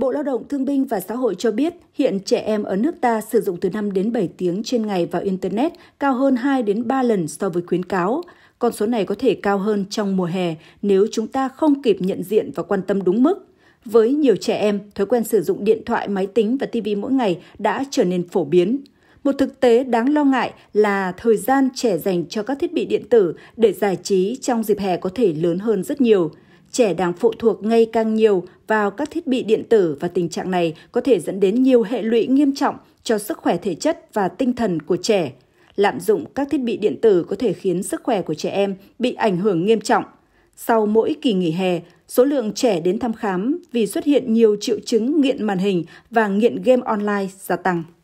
Bộ Lao động Thương binh và Xã hội cho biết hiện trẻ em ở nước ta sử dụng từ 5 đến 7 tiếng trên ngày vào Internet cao hơn 2 đến 3 lần so với khuyến cáo. Con số này có thể cao hơn trong mùa hè nếu chúng ta không kịp nhận diện và quan tâm đúng mức. Với nhiều trẻ em, thói quen sử dụng điện thoại, máy tính và TV mỗi ngày đã trở nên phổ biến. Một thực tế đáng lo ngại là thời gian trẻ dành cho các thiết bị điện tử để giải trí trong dịp hè có thể lớn hơn rất nhiều – trẻ đang phụ thuộc ngày càng nhiều vào các thiết bị điện tử và tình trạng này có thể dẫn đến nhiều hệ lụy nghiêm trọng cho sức khỏe thể chất và tinh thần của trẻ. Lạm dụng các thiết bị điện tử có thể khiến sức khỏe của trẻ em bị ảnh hưởng nghiêm trọng. Sau mỗi kỳ nghỉ hè, số lượng trẻ đến thăm khám vì xuất hiện nhiều triệu chứng nghiện màn hình và nghiện game online gia tăng.